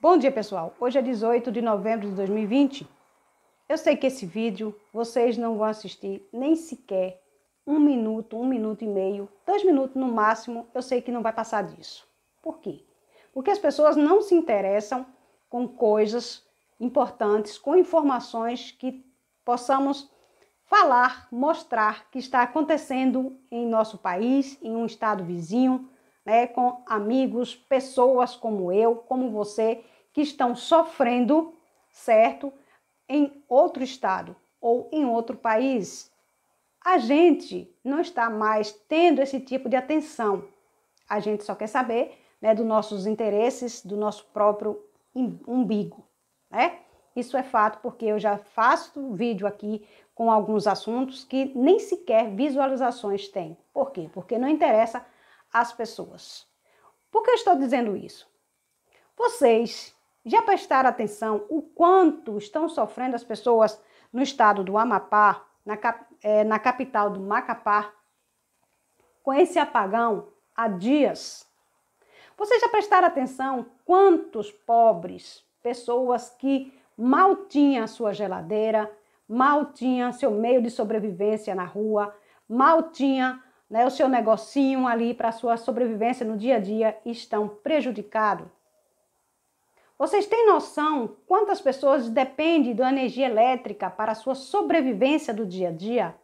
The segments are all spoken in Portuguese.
Bom dia, pessoal. Hoje é 18 de novembro de 2020. Eu sei que esse vídeo vocês não vão assistir nem sequer um minuto, um minuto e meio, dois minutos no máximo. Eu sei que não vai passar disso. Por quê? Porque as pessoas não se interessam com coisas importantes, com informações que possamos falar, mostrar que está acontecendo em nosso país, em um estado vizinho, né, com amigos, pessoas como eu, como você, que estão sofrendo, certo? Em outro estado ou em outro país. A gente não está mais tendo esse tipo de atenção. A gente só quer saber né, dos nossos interesses, do nosso próprio umbigo, né? Isso é fato porque eu já faço vídeo aqui com alguns assuntos que nem sequer visualizações têm. Por quê? Porque não interessa as pessoas. Por que eu estou dizendo isso? Vocês já prestaram atenção o quanto estão sofrendo as pessoas no estado do Amapá, na, cap é, na capital do Macapá, com esse apagão há dias? Vocês já prestaram atenção quantos pobres, pessoas que mal tinham sua geladeira, mal tinha seu meio de sobrevivência na rua, mal tinha né, o seu negocinho ali para a sua sobrevivência no dia a dia estão prejudicados. Vocês têm noção quantas pessoas dependem da energia elétrica para a sua sobrevivência do dia a dia?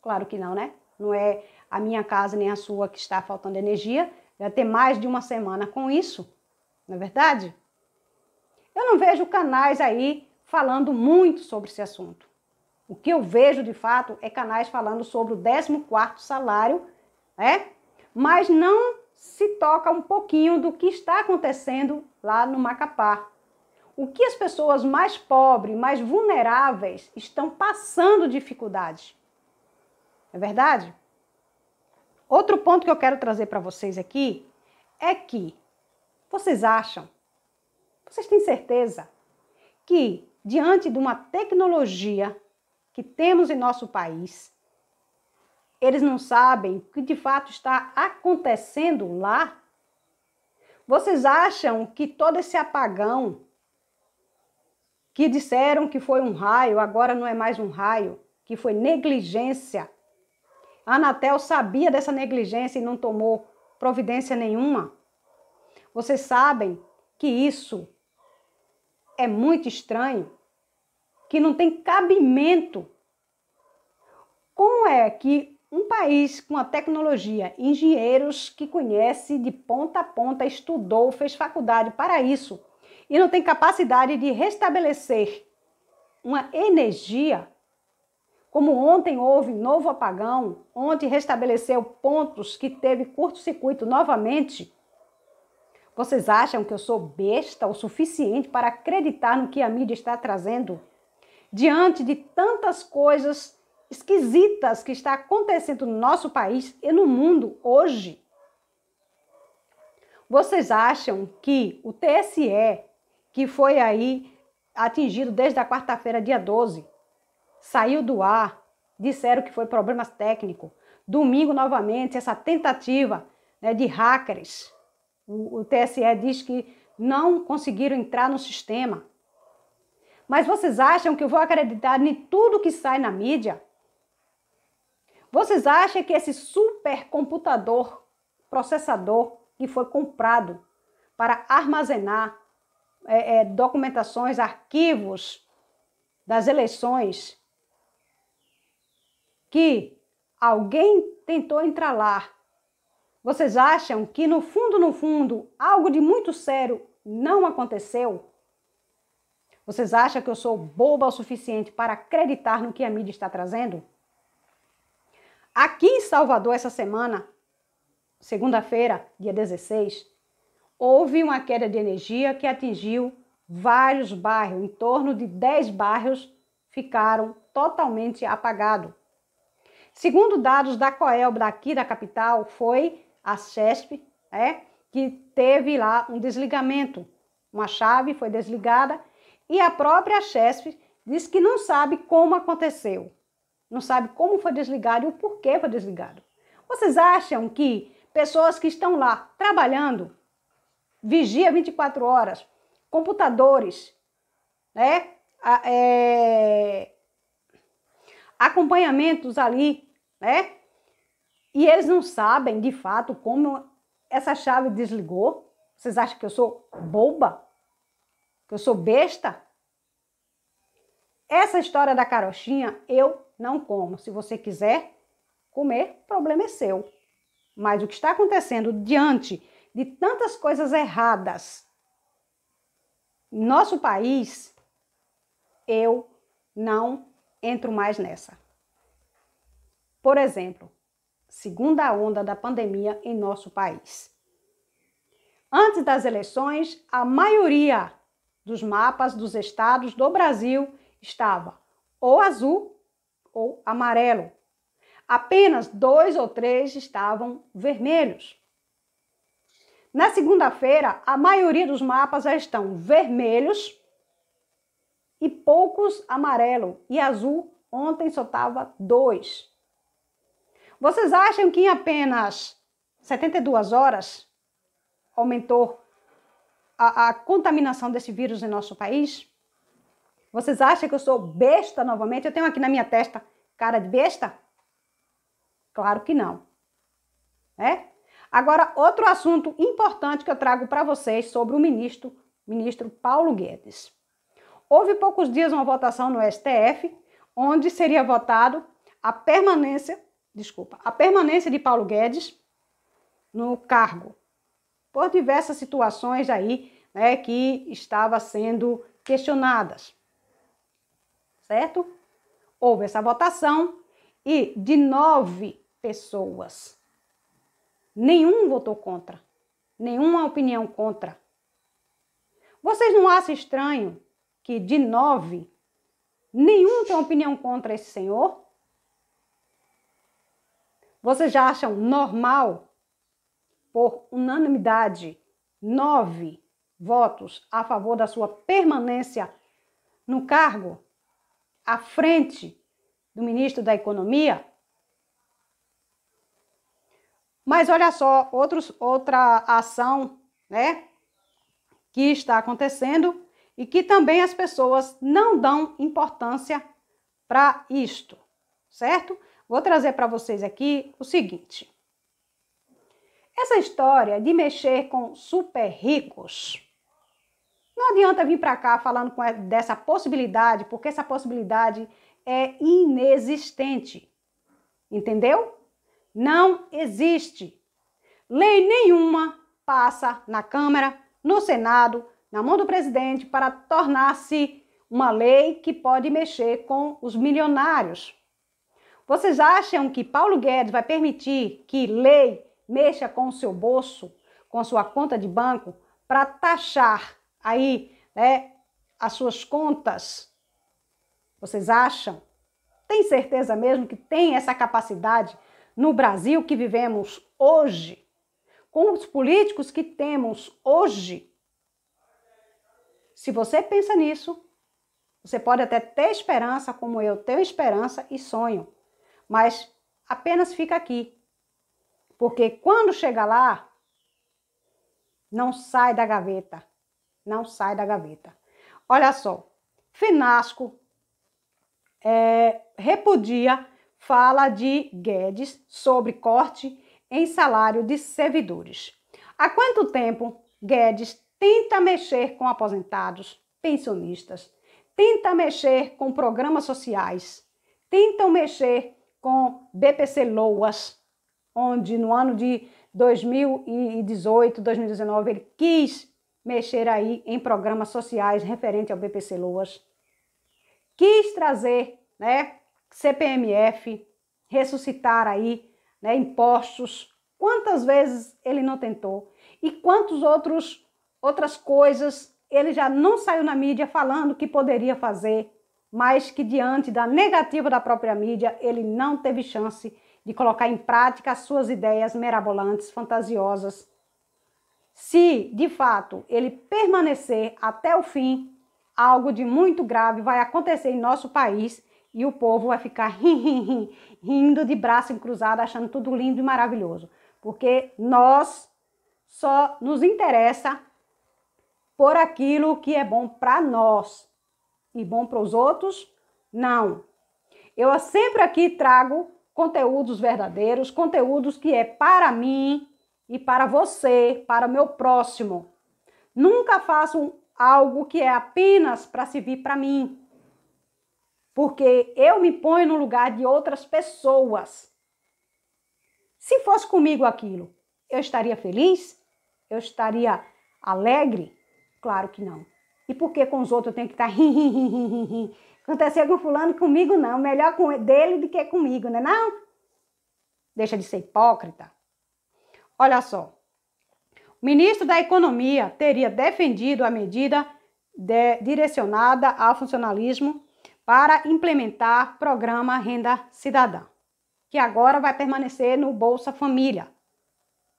Claro que não, né? Não é a minha casa nem a sua que está faltando energia. Já tem mais de uma semana com isso, não é verdade? Eu não vejo canais aí falando muito sobre esse assunto. O que eu vejo de fato é canais falando sobre o 14 salário, né? Mas não se toca um pouquinho do que está acontecendo lá no Macapá. O que as pessoas mais pobres, mais vulneráveis estão passando dificuldades. É verdade? Outro ponto que eu quero trazer para vocês aqui é que vocês acham, vocês têm certeza que diante de uma tecnologia que temos em nosso país. Eles não sabem o que de fato está acontecendo lá. Vocês acham que todo esse apagão que disseram que foi um raio, agora não é mais um raio, que foi negligência. A Anatel sabia dessa negligência e não tomou providência nenhuma. Vocês sabem que isso é muito estranho que não tem cabimento. Como é que um país com a tecnologia, engenheiros que conhece de ponta a ponta, estudou, fez faculdade para isso e não tem capacidade de restabelecer uma energia, como ontem houve novo apagão, onde restabeleceu pontos que teve curto-circuito novamente. Vocês acham que eu sou besta o suficiente para acreditar no que a mídia está trazendo? diante de tantas coisas esquisitas que está acontecendo no nosso país e no mundo hoje? Vocês acham que o TSE, que foi aí atingido desde a quarta-feira, dia 12, saiu do ar, disseram que foi problema técnico. Domingo, novamente, essa tentativa né, de hackers. O, o TSE diz que não conseguiram entrar no sistema. Mas vocês acham que eu vou acreditar em tudo que sai na mídia? Vocês acham que esse supercomputador, processador que foi comprado para armazenar é, é, documentações, arquivos das eleições, que alguém tentou entrar lá. Vocês acham que no fundo, no fundo, algo de muito sério não aconteceu? Vocês acham que eu sou boba o suficiente para acreditar no que a mídia está trazendo? Aqui em Salvador, essa semana, segunda-feira, dia 16, houve uma queda de energia que atingiu vários bairros, em torno de 10 bairros ficaram totalmente apagados. Segundo dados da Coelb daqui da capital, foi a CESP é, né, que teve lá um desligamento. Uma chave foi desligada e a própria chefe diz que não sabe como aconteceu, não sabe como foi desligado e o porquê foi desligado. Vocês acham que pessoas que estão lá trabalhando, vigia 24 horas, computadores, né? É... acompanhamentos ali, né? E eles não sabem de fato como essa chave desligou. Vocês acham que eu sou boba? eu sou besta? Essa história da carochinha eu não como. Se você quiser comer, problema é seu. Mas o que está acontecendo diante de tantas coisas erradas em nosso país, eu não entro mais nessa. Por exemplo, segunda onda da pandemia em nosso país. Antes das eleições, a maioria dos mapas dos estados do Brasil estava ou azul ou amarelo. Apenas dois ou três estavam vermelhos. Na segunda-feira, a maioria dos mapas já estão vermelhos e poucos amarelo e azul. Ontem só estava dois. Vocês acham que em apenas 72 horas aumentou a, a contaminação desse vírus em nosso país? Vocês acham que eu sou besta novamente? Eu tenho aqui na minha testa cara de besta? Claro que não. É? Agora, outro assunto importante que eu trago para vocês sobre o ministro, ministro Paulo Guedes. Houve poucos dias uma votação no STF onde seria votado a permanência, desculpa, a permanência de Paulo Guedes no cargo por diversas situações aí né, que estava sendo questionadas. Certo? Houve essa votação e de nove pessoas, nenhum votou contra, nenhuma opinião contra. Vocês não acham estranho que de nove, nenhum tem opinião contra esse senhor? Vocês já acham normal por unanimidade, nove votos a favor da sua permanência no cargo, à frente do ministro da Economia. Mas olha só, outros, outra ação né, que está acontecendo e que também as pessoas não dão importância para isto, certo? Vou trazer para vocês aqui o seguinte. Essa história de mexer com super ricos. Não adianta vir para cá falando com é, dessa possibilidade, porque essa possibilidade é inexistente. Entendeu? Não existe. Lei nenhuma passa na Câmara, no Senado, na mão do presidente para tornar-se uma lei que pode mexer com os milionários. Vocês acham que Paulo Guedes vai permitir que lei mexa com o seu bolso, com a sua conta de banco, para taxar aí né, as suas contas. Vocês acham? Tem certeza mesmo que tem essa capacidade no Brasil que vivemos hoje? Com os políticos que temos hoje? Se você pensa nisso, você pode até ter esperança, como eu tenho esperança e sonho, mas apenas fica aqui porque quando chega lá, não sai da gaveta. Não sai da gaveta. Olha só, Finasco é, repudia fala de Guedes sobre corte em salário de servidores. Há quanto tempo Guedes tenta mexer com aposentados, pensionistas, tenta mexer com programas sociais, tentam mexer com BPC Loas, onde no ano de 2018, 2019, ele quis mexer aí em programas sociais referente ao BPC Loas. Quis trazer, né, CPMF, ressuscitar aí, né, impostos. Quantas vezes ele não tentou? E quantas outras coisas ele já não saiu na mídia falando que poderia fazer, mas que diante da negativa da própria mídia, ele não teve chance de colocar em prática as suas ideias mirabolantes, fantasiosas. Se, de fato, ele permanecer até o fim, algo de muito grave vai acontecer em nosso país e o povo vai ficar rindo de braço cruzado, achando tudo lindo e maravilhoso. Porque nós só nos interessa por aquilo que é bom para nós e bom para os outros, não. Eu sempre aqui trago conteúdos verdadeiros, conteúdos que é para mim e para você, para meu próximo. Nunca façam algo que é apenas para servir para mim. Porque eu me ponho no lugar de outras pessoas. Se fosse comigo aquilo, eu estaria feliz? Eu estaria alegre? Claro que não. E por que com os outros eu tenho que estar tá Aconteceu com fulano, comigo não. Melhor com dele do que comigo, né não? Deixa de ser hipócrita. Olha só. O ministro da Economia teria defendido a medida de, direcionada ao funcionalismo para implementar programa Renda Cidadã, que agora vai permanecer no Bolsa Família.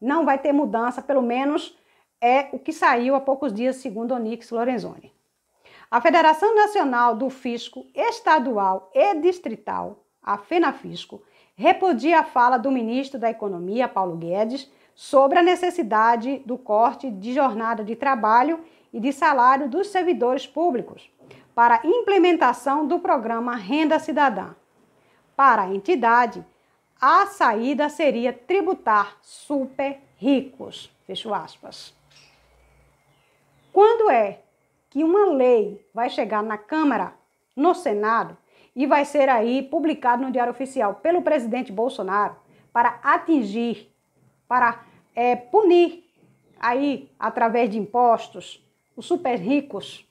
Não vai ter mudança, pelo menos é o que saiu há poucos dias, segundo Onix Lorenzoni. A Federação Nacional do Fisco Estadual e Distrital, a FENAFisco, repudia a fala do ministro da Economia, Paulo Guedes, sobre a necessidade do corte de jornada de trabalho e de salário dos servidores públicos para implementação do programa Renda Cidadã. Para a entidade, a saída seria tributar super ricos. Fecho aspas. Quando é que uma lei vai chegar na Câmara, no Senado, e vai ser aí publicado no Diário Oficial pelo presidente Bolsonaro para atingir, para é, punir aí através de impostos os super ricos.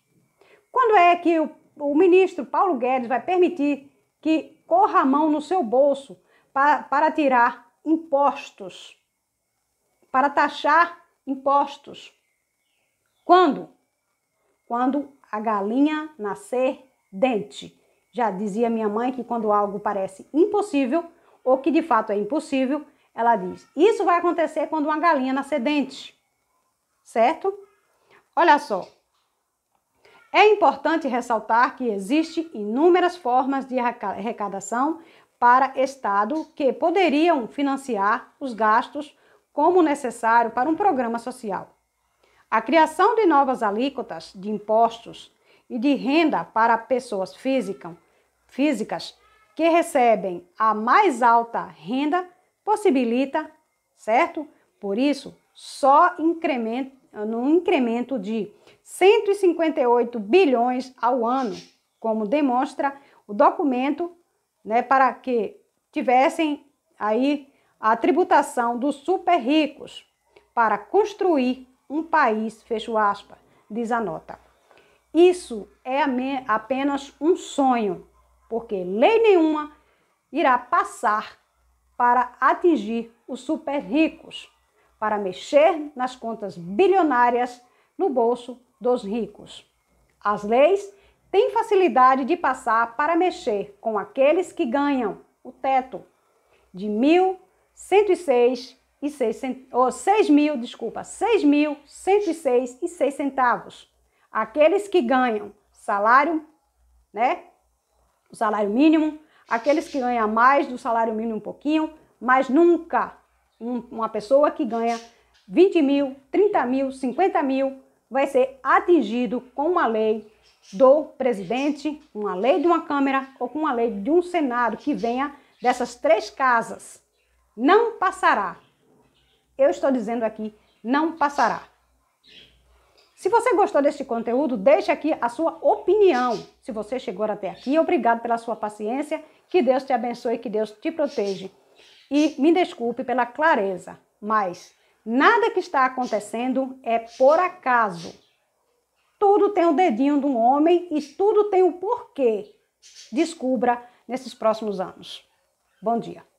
Quando é que o, o ministro Paulo Guedes vai permitir que corra a mão no seu bolso para, para tirar impostos, para taxar impostos? Quando? quando a galinha nascer dente. Já dizia minha mãe que quando algo parece impossível, ou que de fato é impossível, ela diz: Isso vai acontecer quando uma galinha nascer dente. Certo? Olha só. É importante ressaltar que existem inúmeras formas de arrecadação para Estado que poderiam financiar os gastos como necessário para um programa social. A criação de novas alíquotas de impostos e de renda para pessoas física, físicas que recebem a mais alta renda possibilita, certo? Por isso, só incremento, no incremento de 158 bilhões ao ano, como demonstra o documento, né, para que tivessem aí a tributação dos super ricos para construir um país, fecho aspas, diz a nota. Isso é apenas um sonho, porque lei nenhuma irá passar para atingir os super ricos, para mexer nas contas bilionárias no bolso dos ricos. As leis têm facilidade de passar para mexer com aqueles que ganham o teto de 1.106 e seis, ou seis mil, desculpa, seis mil, cento e seis centavos. Aqueles que ganham salário, né? O salário mínimo, aqueles que ganham mais do salário mínimo um pouquinho, mas nunca um, uma pessoa que ganha 20 mil, 30 mil, 50 mil vai ser atingido com uma lei do presidente, uma lei de uma Câmara ou com uma lei de um Senado que venha dessas três casas. Não passará. Eu estou dizendo aqui, não passará. Se você gostou deste conteúdo, deixe aqui a sua opinião. Se você chegou até aqui, obrigado pela sua paciência. Que Deus te abençoe, que Deus te proteja. E me desculpe pela clareza, mas nada que está acontecendo é por acaso. Tudo tem o dedinho de um homem e tudo tem o um porquê. Descubra nesses próximos anos. Bom dia.